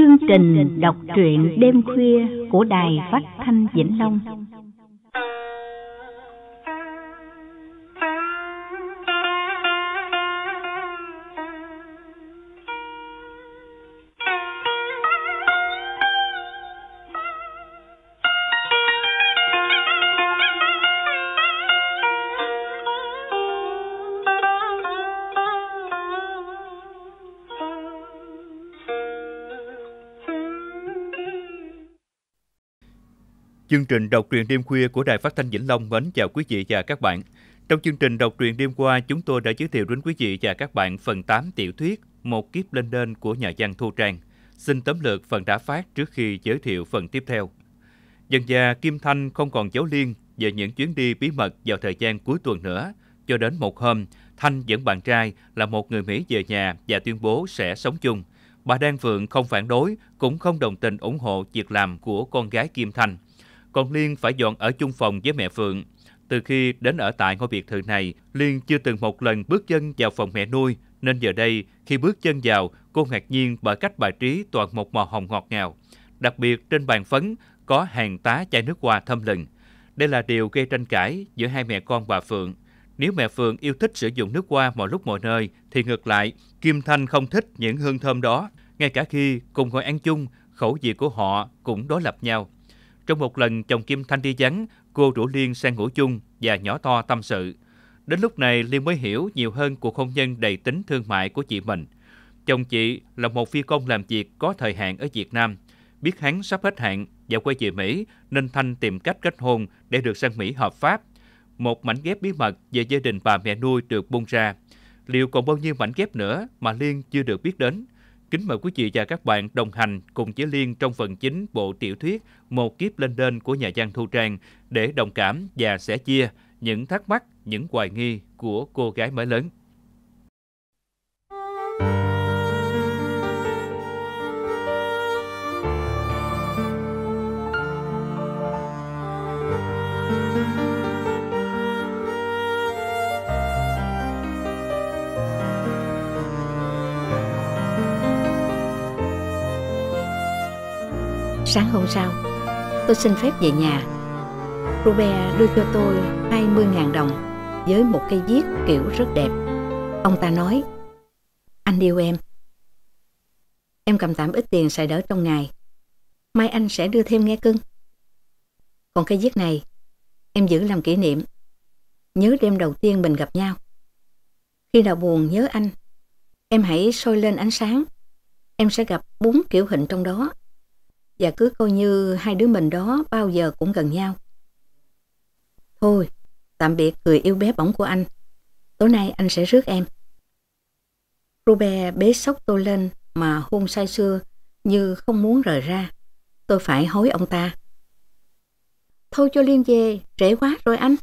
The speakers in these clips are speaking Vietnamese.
chương trình đọc truyện đêm khuya của đài phát thanh vĩnh long Chương trình đọc truyện đêm khuya của Đài Phát thanh Vĩnh Long mến chào quý vị và các bạn. Trong chương trình đọc truyện đêm qua, chúng tôi đã giới thiệu đến quý vị và các bạn phần 8 tiểu thuyết Một kiếp lên đên của nhà văn Thu Trang. Xin tóm lược phần đã phát trước khi giới thiệu phần tiếp theo. Dần già Kim Thanh không còn giấu liên về những chuyến đi bí mật vào thời gian cuối tuần nữa. Cho đến một hôm, Thanh dẫn bạn trai là một người Mỹ về nhà và tuyên bố sẽ sống chung. Bà Đan Phượng không phản đối, cũng không đồng tình ủng hộ việc làm của con gái Kim Thanh – còn Liên phải dọn ở chung phòng với mẹ Phượng. Từ khi đến ở tại ngôi biệt thự này, Liên chưa từng một lần bước chân vào phòng mẹ nuôi, nên giờ đây khi bước chân vào, cô ngạc nhiên bởi cách bài trí toàn một màu hồng ngọt ngào. Đặc biệt trên bàn phấn có hàng tá chai nước hoa thâm lừng. Đây là điều gây tranh cãi giữa hai mẹ con bà Phượng. Nếu mẹ Phượng yêu thích sử dụng nước hoa mọi lúc mọi nơi, thì ngược lại, Kim Thanh không thích những hương thơm đó. Ngay cả khi cùng ngồi ăn chung, khẩu vị của họ cũng đối lập nhau. Trong một lần chồng Kim Thanh đi vắng, cô rủ Liên sang ngủ chung và nhỏ to tâm sự. Đến lúc này Liên mới hiểu nhiều hơn cuộc hôn nhân đầy tính thương mại của chị mình. Chồng chị là một phi công làm việc có thời hạn ở Việt Nam. Biết hắn sắp hết hạn và quay về Mỹ nên Thanh tìm cách kết hôn để được sang Mỹ hợp pháp. Một mảnh ghép bí mật về gia đình bà mẹ nuôi được bung ra. Liệu còn bao nhiêu mảnh ghép nữa mà Liên chưa được biết đến? Kính mời quý vị và các bạn đồng hành cùng với Liên trong phần chính bộ tiểu thuyết Một kiếp lên đên của nhà văn Thu Trang để đồng cảm và sẻ chia những thắc mắc, những hoài nghi của cô gái mới lớn. Sáng hôm sau, tôi xin phép về nhà. Robert đưa cho tôi 20.000 đồng với một cây viết kiểu rất đẹp. Ông ta nói, anh yêu em. Em cầm tạm ít tiền xài đỡ trong ngày. Mai anh sẽ đưa thêm nghe cưng. Còn cây viết này, em giữ làm kỷ niệm. Nhớ đêm đầu tiên mình gặp nhau. Khi nào buồn nhớ anh, em hãy soi lên ánh sáng. Em sẽ gặp bốn kiểu hình trong đó và cứ coi như hai đứa mình đó bao giờ cũng gần nhau. Thôi, tạm biệt người yêu bé bỏng của anh. Tối nay anh sẽ rước em. Ruben bế sóc tôi lên mà hôn say sưa như không muốn rời ra. Tôi phải hối ông ta. Thôi cho liêm về, trễ quá rồi anh.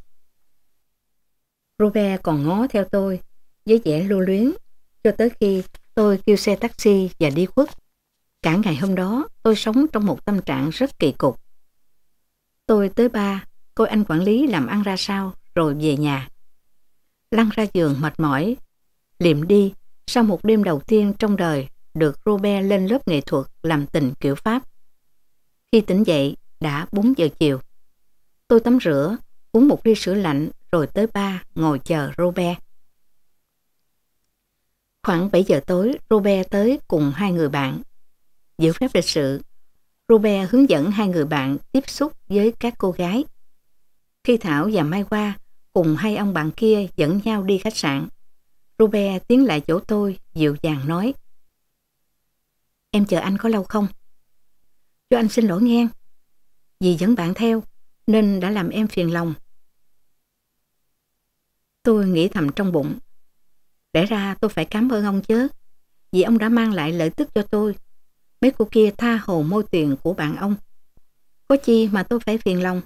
Ruben còn ngó theo tôi với vẻ lưu luyến cho tới khi tôi kêu xe taxi và đi khuất. Cả ngày hôm đó, tôi sống trong một tâm trạng rất kỳ cục. Tôi tới ba, coi anh quản lý làm ăn ra sao, rồi về nhà. Lăn ra giường mệt mỏi, liệm đi sau một đêm đầu tiên trong đời được Robert lên lớp nghệ thuật làm tình kiểu Pháp. Khi tỉnh dậy, đã 4 giờ chiều. Tôi tắm rửa, uống một ly sữa lạnh rồi tới ba ngồi chờ Robert. Khoảng 7 giờ tối, Robert tới cùng hai người bạn giữ phép lịch sự. Robert hướng dẫn hai người bạn tiếp xúc với các cô gái. Khi Thảo và Mai qua, cùng hai ông bạn kia dẫn nhau đi khách sạn. Robert tiến lại chỗ tôi, dịu dàng nói. Em chờ anh có lâu không? Cho anh xin lỗi nghe. Vì dẫn bạn theo, nên đã làm em phiền lòng. Tôi nghĩ thầm trong bụng. Lẽ ra tôi phải cảm ơn ông chứ, vì ông đã mang lại lợi tức cho tôi Mấy cô kia tha hồ môi tiền của bạn ông. Có chi mà tôi phải phiền lòng?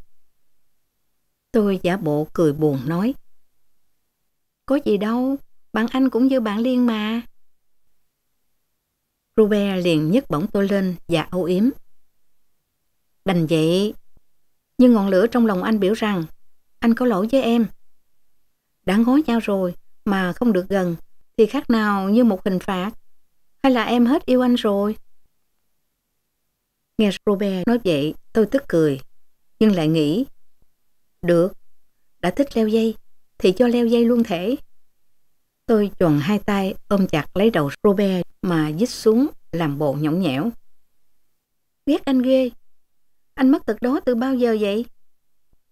Tôi giả bộ cười buồn nói. Có gì đâu, bạn anh cũng như bạn Liên mà. Robert liền nhấc bổng tôi lên và âu yếm. Đành vậy, nhưng ngọn lửa trong lòng anh biểu rằng anh có lỗi với em. Đã ngối nhau rồi mà không được gần thì khác nào như một hình phạt. Hay là em hết yêu anh rồi? Nghe Robert nói vậy tôi tức cười, nhưng lại nghĩ. Được, đã thích leo dây, thì cho leo dây luôn thể. Tôi tròn hai tay ôm chặt lấy đầu Robert mà dít xuống làm bộ nhõng nhẽo. Ghét anh ghê, anh mất tật đó từ bao giờ vậy?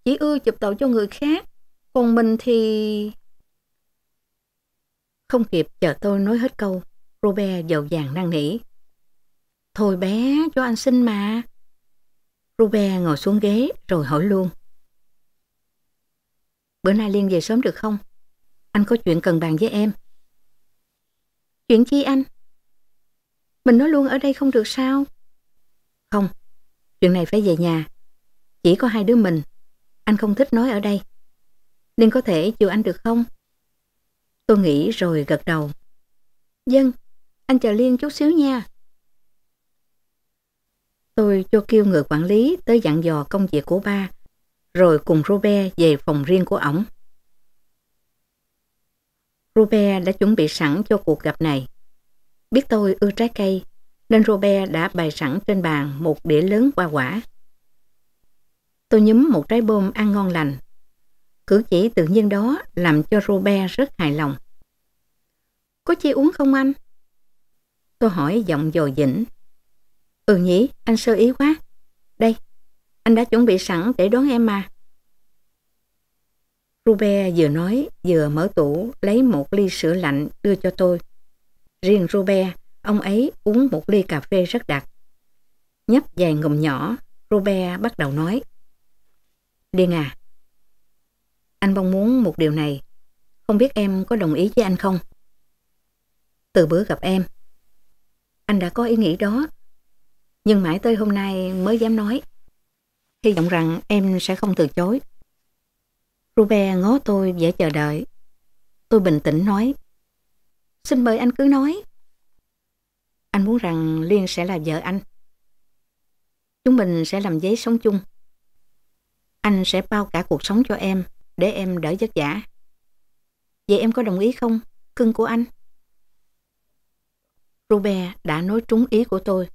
Chỉ ưa chụp tội cho người khác, còn mình thì... Không kịp chờ tôi nói hết câu, Robert dầu dàng năn nỉ. Thôi bé, cho anh xin mà. Ruben ngồi xuống ghế rồi hỏi luôn. Bữa nay Liên về sớm được không? Anh có chuyện cần bàn với em. Chuyện chi anh? Mình nói luôn ở đây không được sao? Không, chuyện này phải về nhà. Chỉ có hai đứa mình, anh không thích nói ở đây. Liên có thể chịu anh được không? Tôi nghĩ rồi gật đầu. Dân, vâng, anh chờ Liên chút xíu nha. Tôi cho kêu người quản lý tới dặn dò công việc của ba, rồi cùng Robert về phòng riêng của ổng. Robert đã chuẩn bị sẵn cho cuộc gặp này. Biết tôi ưa trái cây, nên Robert đã bày sẵn trên bàn một đĩa lớn hoa quả. Tôi nhúm một trái bom ăn ngon lành. Cử chỉ tự nhiên đó làm cho Robert rất hài lòng. Có chi uống không anh? Tôi hỏi giọng dò dĩnh Ừ nhỉ, anh sơ ý quá. Đây, anh đã chuẩn bị sẵn để đón em mà. Rube vừa nói vừa mở tủ lấy một ly sữa lạnh đưa cho tôi. Riêng Rube, ông ấy uống một ly cà phê rất đặc. Nhấp vài ngụm nhỏ, Rube bắt đầu nói. Điên à, anh mong muốn một điều này. Không biết em có đồng ý với anh không? Từ bữa gặp em, anh đã có ý nghĩ đó nhưng mãi tới hôm nay mới dám nói. Hy vọng rằng em sẽ không từ chối. Ruben ngó tôi vẻ chờ đợi. Tôi bình tĩnh nói. Xin mời anh cứ nói. Anh muốn rằng Liên sẽ là vợ anh. Chúng mình sẽ làm giấy sống chung. Anh sẽ bao cả cuộc sống cho em để em đỡ vất vả. Vậy em có đồng ý không, cưng của anh? Ruben đã nói trúng ý của tôi.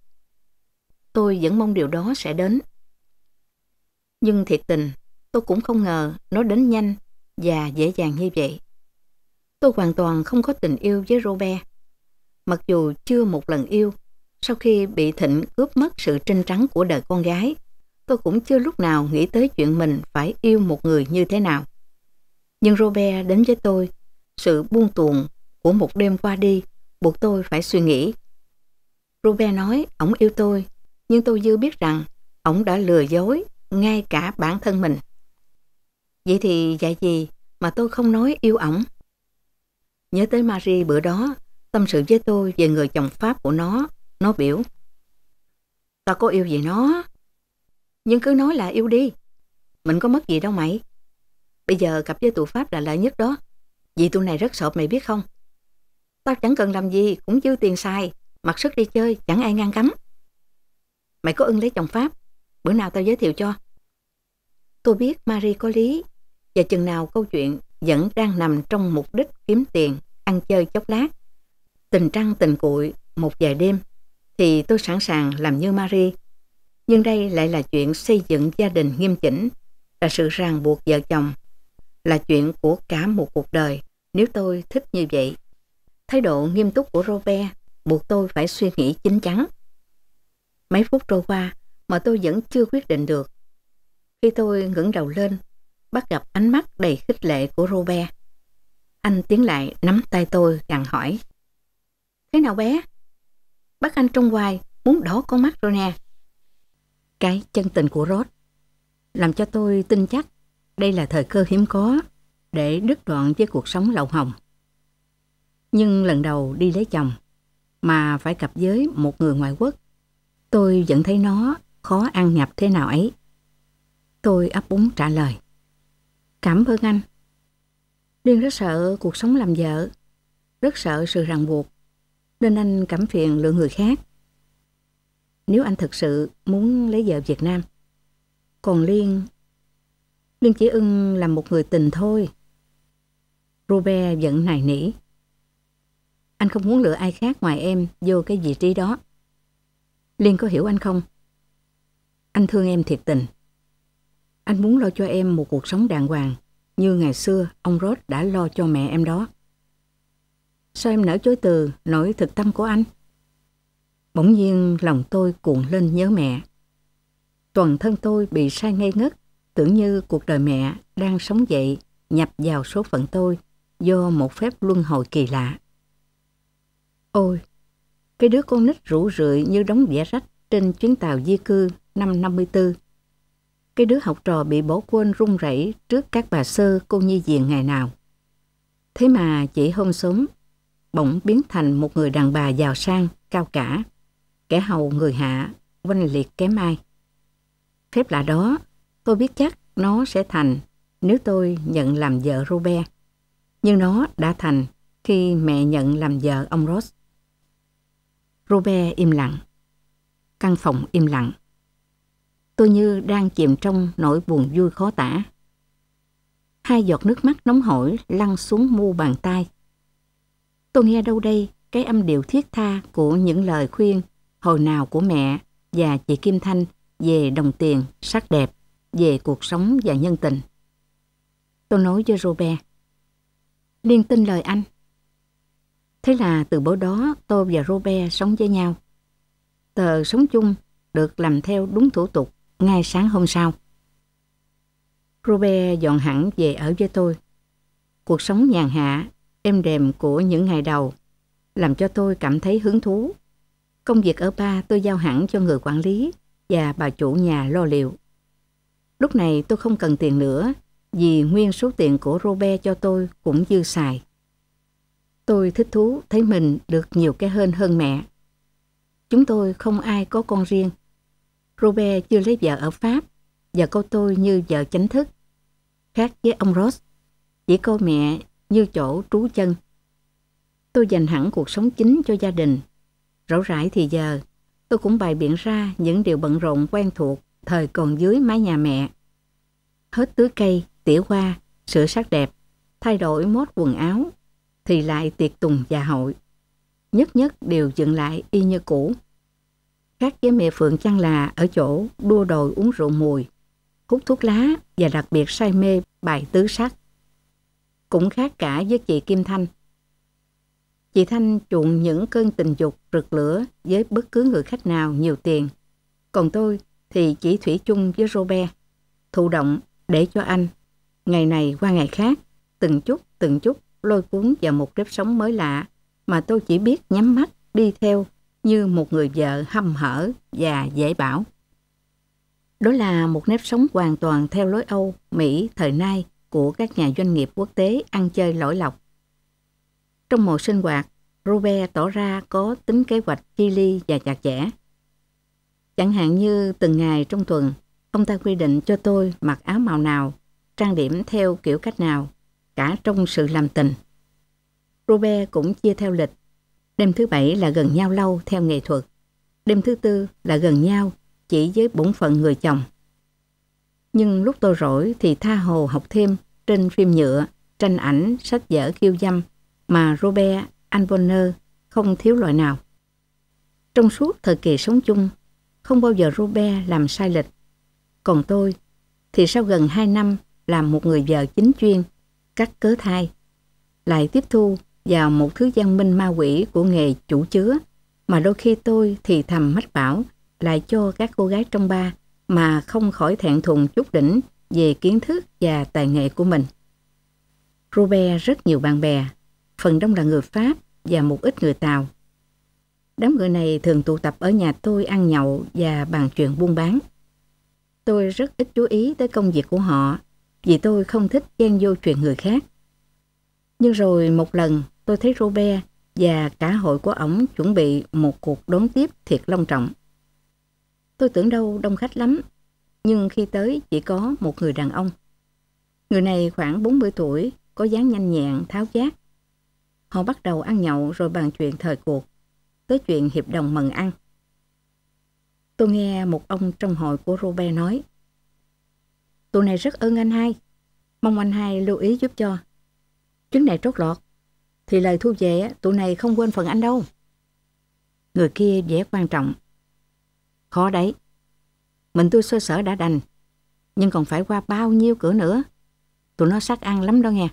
Tôi vẫn mong điều đó sẽ đến. Nhưng thiệt tình, tôi cũng không ngờ nó đến nhanh và dễ dàng như vậy. Tôi hoàn toàn không có tình yêu với Robert. Mặc dù chưa một lần yêu, sau khi bị Thịnh cướp mất sự trinh trắng của đời con gái, tôi cũng chưa lúc nào nghĩ tới chuyện mình phải yêu một người như thế nào. Nhưng Robert đến với tôi, sự buông tuồng của một đêm qua đi buộc tôi phải suy nghĩ. Robert nói ổng yêu tôi nhưng Tô Dư biết rằng ổng đã lừa dối ngay cả bản thân mình. Vậy thì dạy gì mà tôi không nói yêu ổng? Nhớ tới Marie bữa đó, tâm sự với tôi về người chồng Pháp của nó, nó biểu. Ta có yêu gì nó? Nhưng cứ nói là yêu đi. Mình có mất gì đâu mày. Bây giờ cặp với tụi Pháp là lợi nhất đó. Vì tụi này rất sộp mày biết không? Tao chẳng cần làm gì cũng dư tiền xài, mặc sức đi chơi chẳng ai ngăn cấm. Mày có ưng lấy chồng Pháp, bữa nào tao giới thiệu cho. Tôi biết Marie có lý, và chừng nào câu chuyện vẫn đang nằm trong mục đích kiếm tiền, ăn chơi chốc lát. Tình trăng tình cuội, một vài đêm, thì tôi sẵn sàng làm như Marie. Nhưng đây lại là chuyện xây dựng gia đình nghiêm chỉnh, là sự ràng buộc vợ chồng, là chuyện của cả một cuộc đời nếu tôi thích như vậy. Thái độ nghiêm túc của Robert buộc tôi phải suy nghĩ chín chắn. Mấy phút trôi qua mà tôi vẫn chưa quyết định được. Khi tôi ngẩng đầu lên, bắt gặp ánh mắt đầy khích lệ của Robert. Anh tiến lại nắm tay tôi gằn hỏi. Thế nào bé? Bác anh trong hoài muốn đỏ con mắt rồi nè. Cái chân tình của Rod làm cho tôi tin chắc đây là thời cơ hiếm có để đứt đoạn với cuộc sống lậu hồng. Nhưng lần đầu đi lấy chồng mà phải cặp với một người ngoại quốc Tôi vẫn thấy nó khó ăn nhập thế nào ấy. Tôi ấp úng trả lời. Cảm ơn anh. Liên rất sợ cuộc sống làm vợ, rất sợ sự ràng buộc, nên anh cảm phiền lượng người khác. Nếu anh thật sự muốn lấy vợ Việt Nam, còn Liên, Liên chỉ ưng là một người tình thôi. Robert giận nài nỉ. Anh không muốn lựa ai khác ngoài em vô cái vị trí đó. Liên có hiểu anh không? Anh thương em thiệt tình. Anh muốn lo cho em một cuộc sống đàng hoàng, như ngày xưa ông Rod đã lo cho mẹ em đó. Sao em nỡ chối từ nỗi thực tâm của anh? Bỗng nhiên lòng tôi cuộn lên nhớ mẹ. Toàn thân tôi bị sai ngây ngất, tưởng như cuộc đời mẹ đang sống dậy, nhập vào số phận tôi do một phép luân hồi kỳ lạ. Ôi, cái đứa con nít rủ rượi như đóng vẽ rách trên chuyến tàu di cư năm 54. Cái đứa học trò bị bỏ quên run rẩy trước các bà sơ cô nhi viện ngày nào. Thế mà chỉ hôm sớm bỗng biến thành một người đàn bà giàu sang, cao cả, kẻ hầu người hạ, oanh liệt kém ai. Phép lạ đó, tôi biết chắc nó sẽ thành nếu tôi nhận làm vợ Robert. Nhưng nó đã thành khi mẹ nhận làm vợ ông Ross. Robert im lặng. Căn phòng im lặng. Tôi như đang chìm trong nỗi buồn vui khó tả. Hai giọt nước mắt nóng hổi lăn xuống mu bàn tay. Tôi nghe đâu đây cái âm điệu thiết tha của những lời khuyên hồi nào của mẹ và chị Kim Thanh về đồng tiền, sắc đẹp, về cuộc sống và nhân tình. Tôi nói với Robert, liên tin lời anh. Thế là từ bữa đó tôi và Robert sống với nhau. Tờ sống chung được làm theo đúng thủ tục ngay sáng hôm sau. Robert dọn hẳn về ở với tôi. Cuộc sống nhàn hạ, êm đềm của những ngày đầu làm cho tôi cảm thấy hứng thú. Công việc ở ba tôi giao hẳn cho người quản lý và bà chủ nhà lo liệu. Lúc này tôi không cần tiền nữa vì nguyên số tiền của Robert cho tôi cũng dư xài. Tôi thích thú thấy mình được nhiều cái hơn hơn mẹ. Chúng tôi không ai có con riêng. Robert chưa lấy vợ ở Pháp và cô tôi như vợ chánh thức. Khác với ông Ross, chỉ cô mẹ như chỗ trú chân. Tôi dành hẳn cuộc sống chính cho gia đình. Rẫu rãi thì giờ, tôi cũng bày biện ra những điều bận rộn quen thuộc thời còn dưới mái nhà mẹ. Hết tưới cây, tỉa hoa, sửa sắc đẹp, thay đổi mốt quần áo, thì lại tiệc tùng và hội. Nhất nhất đều dựng lại y như cũ. Khác với mẹ Phượng chăng là ở chỗ đua đồi uống rượu mùi, hút thuốc lá và đặc biệt say mê bài tứ sắc. Cũng khác cả với chị Kim Thanh. Chị Thanh chuộng những cơn tình dục rực lửa với bất cứ người khách nào nhiều tiền. Còn tôi thì chỉ thủy chung với Robert, thụ động để cho anh. Ngày này qua ngày khác, từng chút từng chút lôi cuốn vào một nếp sống mới lạ mà tôi chỉ biết nhắm mắt đi theo như một người vợ hâm hở và dễ bảo. Đó là một nếp sống hoàn toàn theo lối Âu, Mỹ thời nay của các nhà doanh nghiệp quốc tế ăn chơi lỗi lọc. Trong một sinh hoạt, Robert tỏ ra có tính kế hoạch chi ly và chặt chẽ. Chẳng hạn như từng ngày trong tuần, ông ta quy định cho tôi mặc áo màu nào, trang điểm theo kiểu cách nào, cả trong sự làm tình. Robert cũng chia theo lịch. Đêm thứ bảy là gần nhau lâu theo nghệ thuật. Đêm thứ tư là gần nhau chỉ với bổn phận người chồng. Nhưng lúc tôi rỗi thì tha hồ học thêm trên phim nhựa, tranh ảnh, sách vở khiêu dâm mà Robert Anvoner không thiếu loại nào. Trong suốt thời kỳ sống chung, không bao giờ Robert làm sai lịch. Còn tôi thì sau gần 2 năm làm một người vợ chính chuyên cắt cớ thai, lại tiếp thu vào một thứ văn minh ma quỷ của nghề chủ chứa mà đôi khi tôi thì thầm mách bảo lại cho các cô gái trong ba mà không khỏi thẹn thùng chút đỉnh về kiến thức và tài nghệ của mình. Robert rất nhiều bạn bè, phần đông là người Pháp và một ít người Tàu. Đám người này thường tụ tập ở nhà tôi ăn nhậu và bàn chuyện buôn bán. Tôi rất ít chú ý tới công việc của họ vì tôi không thích gian vô chuyện người khác. Nhưng rồi một lần tôi thấy Robert và cả hội của ổng chuẩn bị một cuộc đón tiếp thiệt long trọng. Tôi tưởng đâu đông khách lắm, nhưng khi tới chỉ có một người đàn ông. Người này khoảng 40 tuổi, có dáng nhanh nhẹn, tháo giác. Họ bắt đầu ăn nhậu rồi bàn chuyện thời cuộc, tới chuyện hiệp đồng mần ăn. Tôi nghe một ông trong hội của Robert nói, Tụi này rất ơn anh hai. Mong anh hai lưu ý giúp cho. Chuyến này trót lọt. Thì lời thu về tụi này không quên phần anh đâu. Người kia dễ quan trọng. Khó đấy. Mình tôi sơ sở đã đành. Nhưng còn phải qua bao nhiêu cửa nữa. Tụi nó sát ăn lắm đó nghe.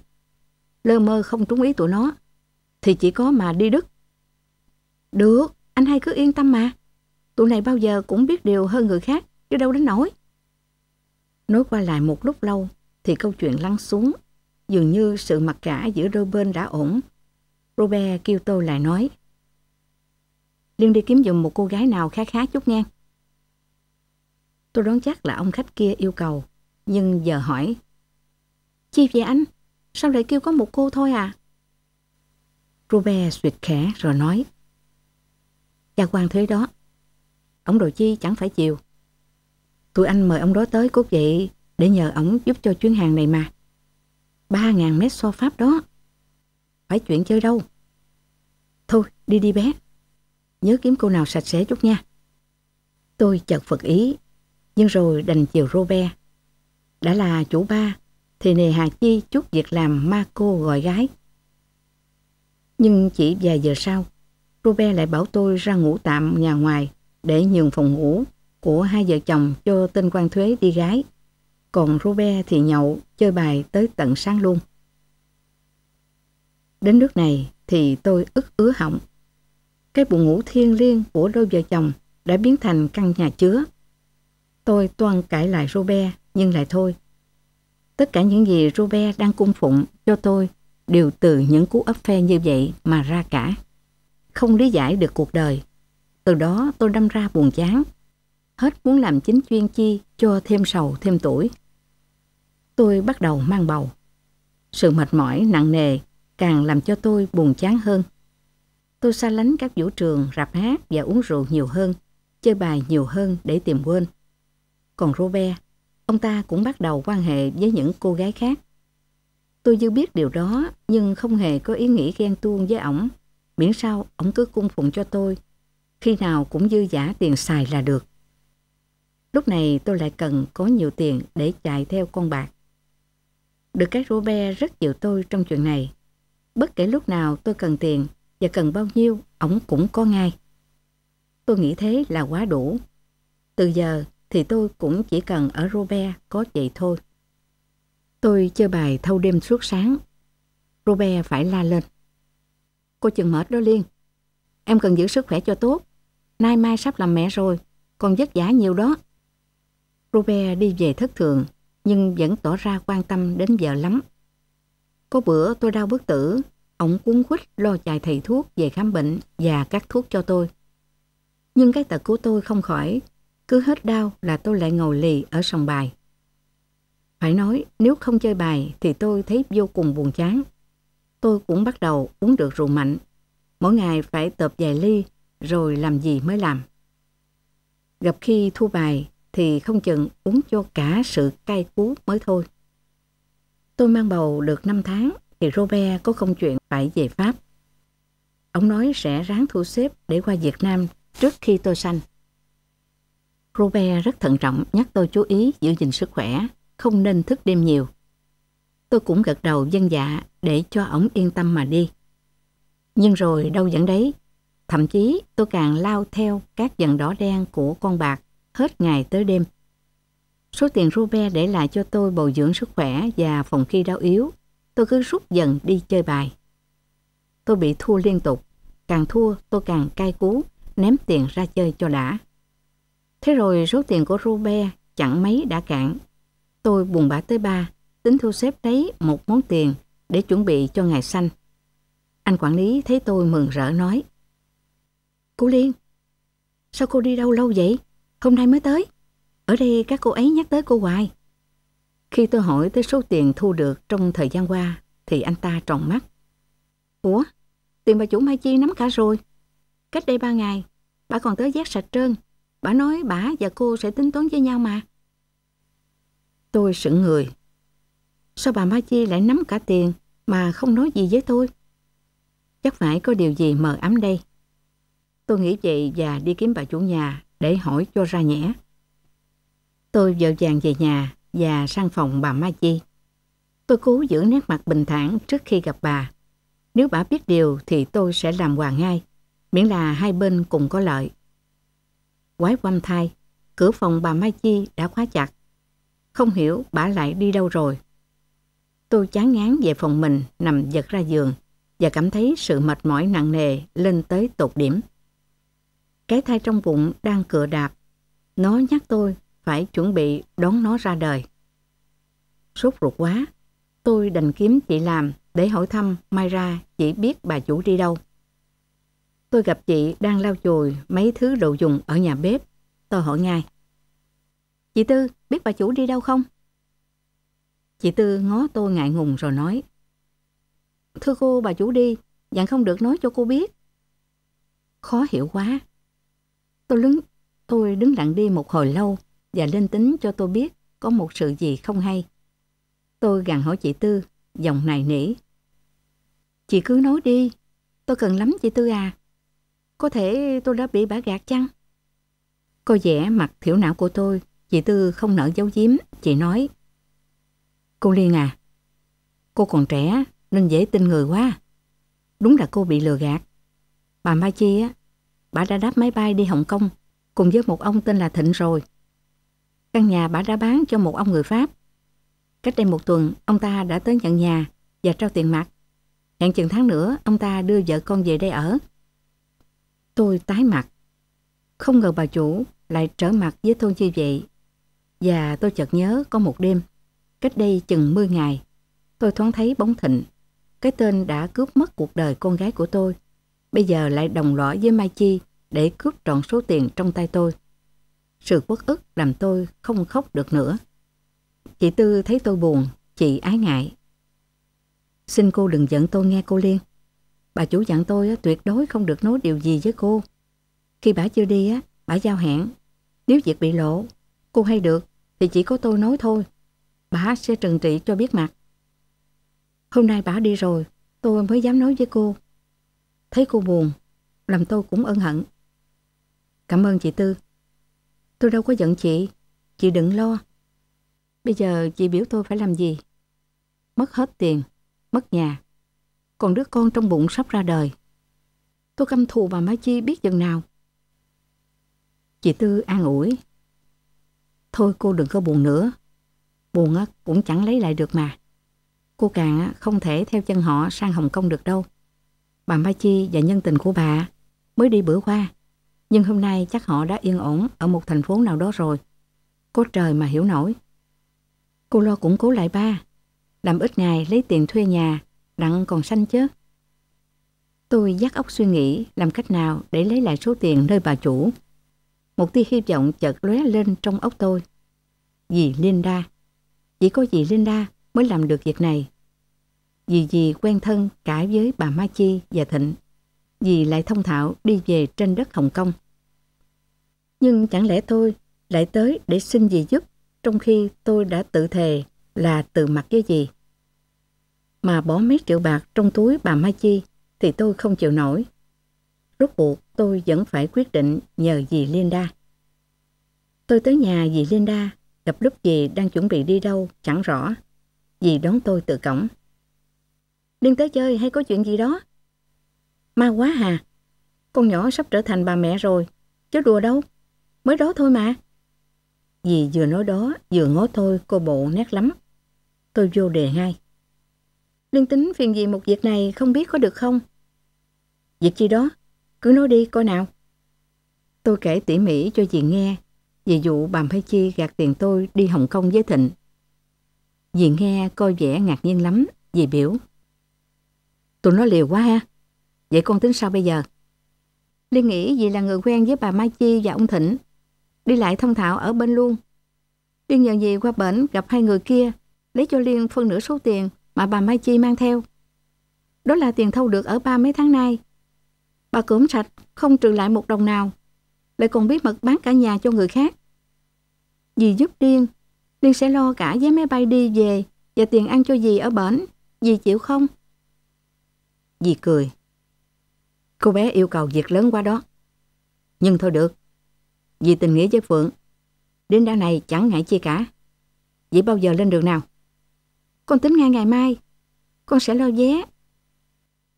Lơ mơ không trúng ý tụi nó. Thì chỉ có mà đi đứt. Được, anh hai cứ yên tâm mà. Tụi này bao giờ cũng biết điều hơn người khác, chứ đâu đến nổi. Nói qua lại một lúc lâu thì câu chuyện lăn xuống. Dường như sự mặc cả giữa đôi bên đã ổn. Robert kêu tôi lại nói. Liên đi kiếm dùm một cô gái nào khá khá chút nha". Tôi đoán chắc là ông khách kia yêu cầu, nhưng giờ hỏi. Chi vậy anh? Sao lại kêu có một cô thôi à? Robert suyệt khẽ rồi nói. Cha quan thuế đó, ông đồ chi chẳng phải chiều. Tụi anh mời ông đó tới cốt vậy để nhờ ổng giúp cho chuyến hàng này mà. ba ngàn mét so pháp đó. Phải chuyện chơi đâu. Thôi, đi đi bé. Nhớ kiếm cô nào sạch sẽ chút nha. Tôi chợt phật ý, nhưng rồi đành chiều Robert. Đã là chủ ba, thì nề hà chi chút việc làm ma cô gọi gái. Nhưng chỉ vài giờ sau, Robert lại bảo tôi ra ngủ tạm nhà ngoài để nhường phòng ngủ của hai vợ chồng cho tên quan thuế đi gái. Còn Robert thì nhậu, chơi bài tới tận sáng luôn. Đến nước này thì tôi ức ứa họng. Cái buồn ngủ thiêng liêng của đôi vợ chồng đã biến thành căn nhà chứa. Tôi toàn cãi lại Robert nhưng lại thôi. Tất cả những gì Robert đang cung phụng cho tôi đều từ những cú ấp phe như vậy mà ra cả. Không lý giải được cuộc đời. Từ đó tôi đâm ra buồn chán hết muốn làm chính chuyên chi cho thêm sầu thêm tuổi. Tôi bắt đầu mang bầu. Sự mệt mỏi nặng nề càng làm cho tôi buồn chán hơn. Tôi xa lánh các vũ trường, rạp hát và uống rượu nhiều hơn, chơi bài nhiều hơn để tìm quên. Còn Robert, ông ta cũng bắt đầu quan hệ với những cô gái khác. Tôi dư biết điều đó nhưng không hề có ý nghĩ ghen tuông với ổng, miễn sao ổng cứ cung phụng cho tôi, khi nào cũng dư giả tiền xài là được. Lúc này tôi lại cần có nhiều tiền để chạy theo con bạc. Được cái Robert rất chịu tôi trong chuyện này. Bất kể lúc nào tôi cần tiền và cần bao nhiêu, ổng cũng có ngay. Tôi nghĩ thế là quá đủ. Từ giờ thì tôi cũng chỉ cần ở Robert có vậy thôi. Tôi chơi bài thâu đêm suốt sáng. Robert phải la lên. Cô chừng mệt đó Liên. Em cần giữ sức khỏe cho tốt. Nay mai sắp làm mẹ rồi, còn vất vả nhiều đó. Robert đi về thất thường, nhưng vẫn tỏ ra quan tâm đến vợ lắm. Có bữa tôi đau bất tử, ông cuốn quýt lo chạy thầy thuốc về khám bệnh và cắt thuốc cho tôi. Nhưng cái tật của tôi không khỏi, cứ hết đau là tôi lại ngồi lì ở sòng bài. Phải nói, nếu không chơi bài thì tôi thấy vô cùng buồn chán. Tôi cũng bắt đầu uống được rượu mạnh. Mỗi ngày phải tập vài ly, rồi làm gì mới làm. Gặp khi thua bài, thì không chừng uống cho cả sự cay cú mới thôi. Tôi mang bầu được 5 tháng thì Robert có công chuyện phải về Pháp. Ông nói sẽ ráng thu xếp để qua Việt Nam trước khi tôi sanh. Robert rất thận trọng nhắc tôi chú ý giữ gìn sức khỏe, không nên thức đêm nhiều. Tôi cũng gật đầu dân dạ để cho ổng yên tâm mà đi. Nhưng rồi đâu dẫn đấy, thậm chí tôi càng lao theo các dần đỏ đen của con bạc hết ngày tới đêm. Số tiền Rube để lại cho tôi bồi dưỡng sức khỏe và phòng khi đau yếu, tôi cứ rút dần đi chơi bài. Tôi bị thua liên tục, càng thua tôi càng cay cú, ném tiền ra chơi cho đã. Thế rồi số tiền của Rube chẳng mấy đã cạn. Tôi buồn bã tới ba, tính thu xếp lấy một món tiền để chuẩn bị cho ngày xanh. Anh quản lý thấy tôi mừng rỡ nói. Cô Liên, sao cô đi đâu lâu vậy? hôm nay mới tới. Ở đây các cô ấy nhắc tới cô hoài. Khi tôi hỏi tới số tiền thu được trong thời gian qua, thì anh ta tròn mắt. Ủa, tiền bà chủ Mai Chi nắm cả rồi. Cách đây ba ngày, bà còn tới giác sạch trơn. Bà nói bà và cô sẽ tính toán với nhau mà. Tôi sững người. Sao bà Mai Chi lại nắm cả tiền mà không nói gì với tôi? Chắc phải có điều gì mờ ám đây. Tôi nghĩ vậy và đi kiếm bà chủ nhà để hỏi cho ra nhẽ. Tôi vội vàng về nhà và sang phòng bà Ma Chi. Tôi cố giữ nét mặt bình thản trước khi gặp bà. Nếu bà biết điều thì tôi sẽ làm hòa ngay, miễn là hai bên cùng có lợi. Quái quăm thai, cửa phòng bà Mai Chi đã khóa chặt. Không hiểu bà lại đi đâu rồi. Tôi chán ngán về phòng mình nằm giật ra giường và cảm thấy sự mệt mỏi nặng nề lên tới tột điểm. Cái thai trong bụng đang cựa đạp. Nó nhắc tôi phải chuẩn bị đón nó ra đời. Sốt ruột quá, tôi đành kiếm chị làm để hỏi thăm mai ra chị biết bà chủ đi đâu. Tôi gặp chị đang lau chùi mấy thứ đồ dùng ở nhà bếp. Tôi hỏi ngay. Chị Tư, biết bà chủ đi đâu không? Chị Tư ngó tôi ngại ngùng rồi nói. Thưa cô, bà chủ đi, dặn không được nói cho cô biết. Khó hiểu quá, Tôi đứng, tôi đứng lặng đi một hồi lâu và lên tính cho tôi biết có một sự gì không hay. Tôi gằn hỏi chị Tư, giọng này nỉ. Chị cứ nói đi, tôi cần lắm chị Tư à. Có thể tôi đã bị bả gạt chăng? Cô vẽ mặt thiểu não của tôi, chị Tư không nở giấu giếm, chị nói. Cô Liên à, cô còn trẻ nên dễ tin người quá. Đúng là cô bị lừa gạt. Bà Mai Chi á, bà đã đáp máy bay đi Hồng Kông cùng với một ông tên là Thịnh rồi. Căn nhà bà đã bán cho một ông người Pháp. Cách đây một tuần, ông ta đã tới nhận nhà và trao tiền mặt. Hẹn chừng tháng nữa, ông ta đưa vợ con về đây ở. Tôi tái mặt. Không ngờ bà chủ lại trở mặt với tôi như vậy. Và tôi chợt nhớ có một đêm, cách đây chừng 10 ngày, tôi thoáng thấy bóng thịnh. Cái tên đã cướp mất cuộc đời con gái của tôi bây giờ lại đồng lõa với Mai Chi để cướp trọn số tiền trong tay tôi. Sự quất ức làm tôi không khóc được nữa. Chị Tư thấy tôi buồn, chị ái ngại. Xin cô đừng giận tôi nghe cô Liên. Bà chủ dặn tôi tuyệt đối không được nói điều gì với cô. Khi bà chưa đi, bà giao hẹn. Nếu việc bị lộ, cô hay được thì chỉ có tôi nói thôi. Bà sẽ trừng trị cho biết mặt. Hôm nay bà đi rồi, tôi mới dám nói với cô Thấy cô buồn, làm tôi cũng ân hận. Cảm ơn chị Tư. Tôi đâu có giận chị, chị đừng lo. Bây giờ chị biểu tôi phải làm gì? Mất hết tiền, mất nhà. Còn đứa con trong bụng sắp ra đời. Tôi căm thù bà Mai Chi biết dần nào. Chị Tư an ủi. Thôi cô đừng có buồn nữa. Buồn cũng chẳng lấy lại được mà. Cô càng không thể theo chân họ sang Hồng Kông được đâu. Bà Mai Chi và nhân tình của bà mới đi bữa qua. Nhưng hôm nay chắc họ đã yên ổn ở một thành phố nào đó rồi. Cô trời mà hiểu nổi. Cô lo cũng cố lại ba. Làm ít ngày lấy tiền thuê nhà, đặng còn sanh chứ. Tôi dắt óc suy nghĩ làm cách nào để lấy lại số tiền nơi bà chủ. Một tia hy vọng chợt lóe lên trong óc tôi. Dì Linda. Chỉ có dì Linda mới làm được việc này vì dì quen thân cả với bà Mai Chi và Thịnh. Dì lại thông thạo đi về trên đất Hồng Kông. Nhưng chẳng lẽ tôi lại tới để xin dì giúp trong khi tôi đã tự thề là từ mặt với dì. Mà bỏ mấy triệu bạc trong túi bà Mai Chi thì tôi không chịu nổi. Rốt cuộc tôi vẫn phải quyết định nhờ dì Linda. Tôi tới nhà dì Linda, gặp lúc dì đang chuẩn bị đi đâu chẳng rõ. Dì đón tôi từ cổng đừng tới chơi hay có chuyện gì đó. Ma quá hà, con nhỏ sắp trở thành bà mẹ rồi, chứ đùa đâu, mới đó thôi mà. Dì vừa nói đó, vừa ngó thôi cô bộ nét lắm. Tôi vô đề ngay. liên tính phiền gì một việc này không biết có được không? Việc gì đó, cứ nói đi coi nào. Tôi kể tỉ mỉ cho dì nghe về vụ bà Phê Chi gạt tiền tôi đi Hồng Kông với Thịnh. Dì nghe coi vẻ ngạc nhiên lắm, dì biểu. Tụi nó liều quá ha. Vậy con tính sao bây giờ? Liên nghĩ vì là người quen với bà Mai Chi và ông Thịnh. Đi lại thông thạo ở bên luôn. Liên nhờ gì qua bệnh gặp hai người kia, lấy cho Liên phân nửa số tiền mà bà Mai Chi mang theo. Đó là tiền thâu được ở ba mấy tháng nay. Bà cưỡng sạch, không trừ lại một đồng nào. Lại còn biết mật bán cả nhà cho người khác. Dì giúp Liên, Liên sẽ lo cả vé máy bay đi về và tiền ăn cho dì ở bển. Dì chịu không? Dì cười. Cô bé yêu cầu việc lớn quá đó. Nhưng thôi được. Dì tình nghĩa với Phượng. Đến đá này chẳng ngại chi cả. Dì bao giờ lên đường nào? Con tính ngay ngày mai. Con sẽ lo vé.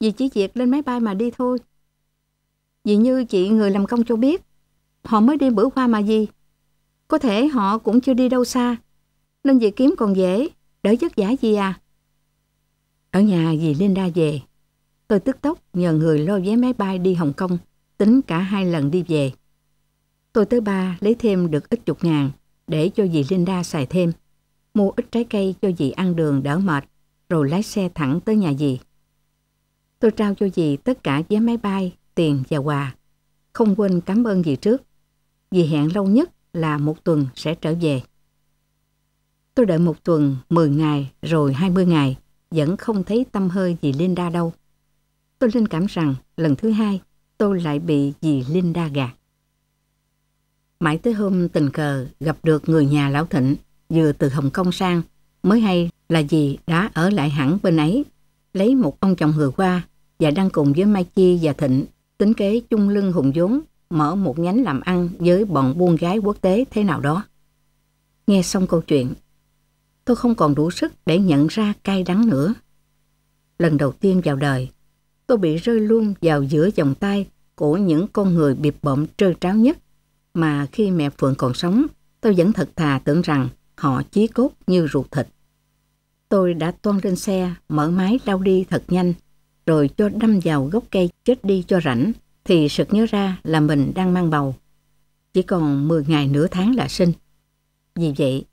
Dì chỉ việc lên máy bay mà đi thôi. Dì như chị người làm công cho biết. Họ mới đi bữa qua mà gì Có thể họ cũng chưa đi đâu xa. Nên dì kiếm còn dễ. Đỡ vất giả gì à? Ở nhà dì Linda về tôi tức tốc nhờ người lo vé máy bay đi Hồng Kông, tính cả hai lần đi về. Tôi tới ba lấy thêm được ít chục ngàn để cho dì Linda xài thêm. Mua ít trái cây cho dì ăn đường đỡ mệt, rồi lái xe thẳng tới nhà dì. Tôi trao cho dì tất cả vé máy bay, tiền và quà. Không quên cảm ơn dì trước. Dì hẹn lâu nhất là một tuần sẽ trở về. Tôi đợi một tuần, 10 ngày, rồi 20 ngày, vẫn không thấy tâm hơi dì Linda đâu tôi linh cảm rằng lần thứ hai tôi lại bị dì Linda gạt. Mãi tới hôm tình cờ gặp được người nhà lão Thịnh vừa từ Hồng Kông sang mới hay là dì đã ở lại hẳn bên ấy lấy một ông chồng hừa qua và đang cùng với Mai Chi và Thịnh tính kế chung lưng hùng vốn mở một nhánh làm ăn với bọn buôn gái quốc tế thế nào đó. Nghe xong câu chuyện, tôi không còn đủ sức để nhận ra cay đắng nữa. Lần đầu tiên vào đời, tôi bị rơi luôn vào giữa vòng tay của những con người bịp bợm trơ tráo nhất mà khi mẹ Phượng còn sống tôi vẫn thật thà tưởng rằng họ chí cốt như ruột thịt. Tôi đã toan lên xe, mở máy lao đi thật nhanh, rồi cho đâm vào gốc cây chết đi cho rảnh, thì sực nhớ ra là mình đang mang bầu. Chỉ còn 10 ngày nửa tháng là sinh. Vì vậy,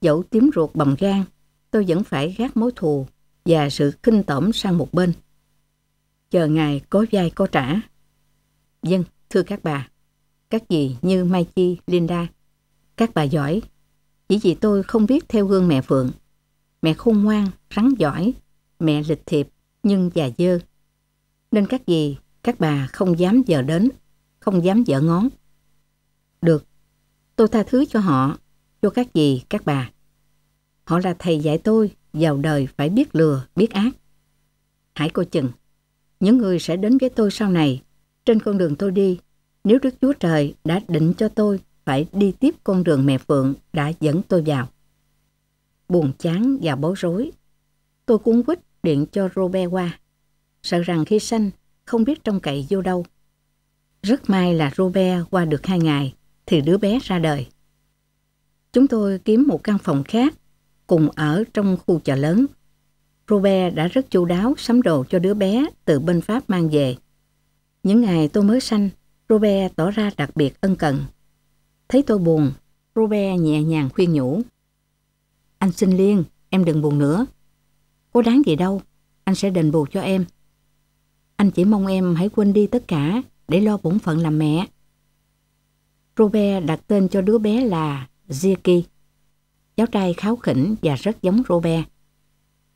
dẫu tím ruột bầm gan, tôi vẫn phải gác mối thù và sự kinh tởm sang một bên chờ ngài có vai có trả. Dân, vâng, thưa các bà, các dì như Mai Chi, Linda, các bà giỏi, chỉ vì tôi không biết theo gương mẹ Phượng. Mẹ khôn ngoan, rắn giỏi, mẹ lịch thiệp, nhưng già dơ. Nên các dì, các bà không dám giờ đến, không dám dở ngón. Được, tôi tha thứ cho họ, cho các dì, các bà. Họ là thầy dạy tôi, giàu đời phải biết lừa, biết ác. Hãy coi chừng những người sẽ đến với tôi sau này. Trên con đường tôi đi, nếu Đức Chúa Trời đã định cho tôi phải đi tiếp con đường mẹ Phượng đã dẫn tôi vào. Buồn chán và bối rối, tôi cuốn quýt điện cho Robert qua, sợ rằng khi sanh không biết trông cậy vô đâu. Rất may là Robert qua được hai ngày thì đứa bé ra đời. Chúng tôi kiếm một căn phòng khác cùng ở trong khu chợ lớn Robert đã rất chu đáo sắm đồ cho đứa bé từ bên Pháp mang về. Những ngày tôi mới sanh, Robert tỏ ra đặc biệt ân cần. Thấy tôi buồn, Robert nhẹ nhàng khuyên nhủ. Anh xin liên, em đừng buồn nữa. Có đáng gì đâu, anh sẽ đền bù cho em. Anh chỉ mong em hãy quên đi tất cả để lo bổn phận làm mẹ. Robert đặt tên cho đứa bé là Ziki. Cháu trai kháo khỉnh và rất giống Robert.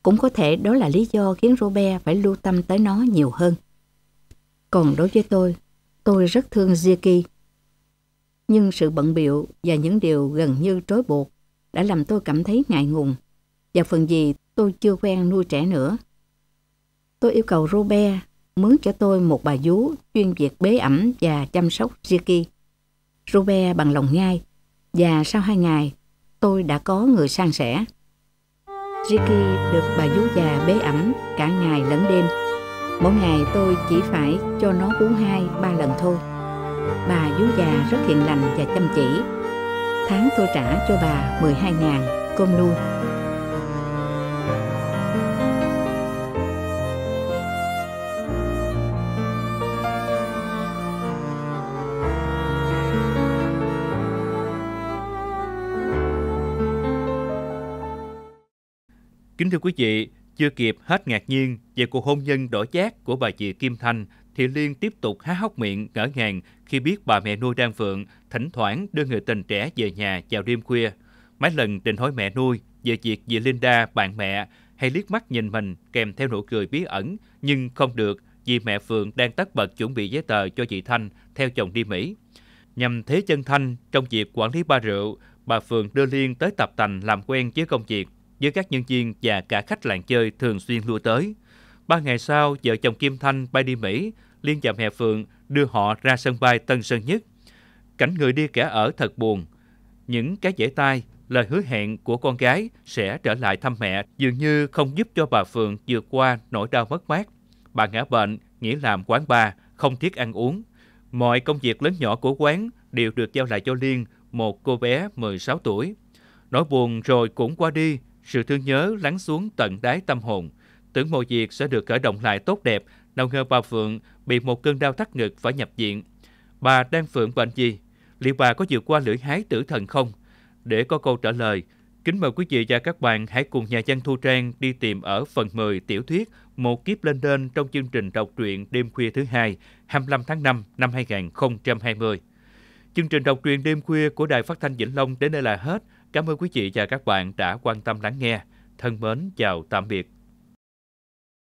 Cũng có thể đó là lý do khiến Robert phải lưu tâm tới nó nhiều hơn. Còn đối với tôi, tôi rất thương Ziki. Nhưng sự bận biệu và những điều gần như trói buộc đã làm tôi cảm thấy ngại ngùng và phần gì tôi chưa quen nuôi trẻ nữa. Tôi yêu cầu Robert mướn cho tôi một bà vú chuyên việc bế ẩm và chăm sóc Ziki. Robert bằng lòng ngay và sau hai ngày tôi đã có người sang sẻ. Ricky được bà vú già bế ẩm cả ngày lẫn đêm. Mỗi ngày tôi chỉ phải cho nó bú hai ba lần thôi. Bà vú già rất hiền lành và chăm chỉ. Tháng tôi trả cho bà 12 ngàn, cơm nuôi. Kính thưa quý vị, chưa kịp hết ngạc nhiên về cuộc hôn nhân đổ chát của bà chị Kim Thanh, thì Liên tiếp tục há hốc miệng ngỡ ngàng khi biết bà mẹ nuôi đang phượng thỉnh thoảng đưa người tình trẻ về nhà vào đêm khuya. Mấy lần định hỏi mẹ nuôi về việc dì Linda, bạn mẹ, hay liếc mắt nhìn mình kèm theo nụ cười bí ẩn, nhưng không được vì mẹ Phượng đang tất bật chuẩn bị giấy tờ cho chị Thanh theo chồng đi Mỹ. Nhằm thế chân Thanh trong việc quản lý ba rượu, bà Phượng đưa Liên tới tập tành làm quen với công việc với các nhân viên và cả khách làng chơi thường xuyên lui tới. Ba ngày sau, vợ chồng Kim Thanh bay đi Mỹ, Liên và mẹ Phượng đưa họ ra sân bay Tân Sơn Nhất. Cảnh người đi kẻ ở thật buồn. Những cái dễ tay, lời hứa hẹn của con gái sẽ trở lại thăm mẹ dường như không giúp cho bà Phượng vượt qua nỗi đau mất mát. Bà ngã bệnh, nghỉ làm quán bar, không thiết ăn uống. Mọi công việc lớn nhỏ của quán đều được giao lại cho Liên, một cô bé 16 tuổi. Nỗi buồn rồi cũng qua đi, sự thương nhớ lắng xuống tận đáy tâm hồn, tưởng mộ diệt sẽ được khởi động lại tốt đẹp, nào ngờ bà Phượng bị một cơn đau thắt ngực phải nhập viện. Bà đang phượng bệnh gì? Liệu bà có vượt qua lưỡi hái tử thần không? Để có câu trả lời, kính mời quý vị và các bạn hãy cùng nhà văn Thu Trang đi tìm ở phần 10 tiểu thuyết Một kiếp lên đên trong chương trình đọc truyện đêm khuya thứ hai, 25 tháng 5 năm 2020. Chương trình đọc truyện đêm khuya của Đài Phát thanh Vĩnh Long đến đây là hết. Cảm ơn quý vị và các bạn đã quan tâm lắng nghe. Thân mến chào tạm biệt.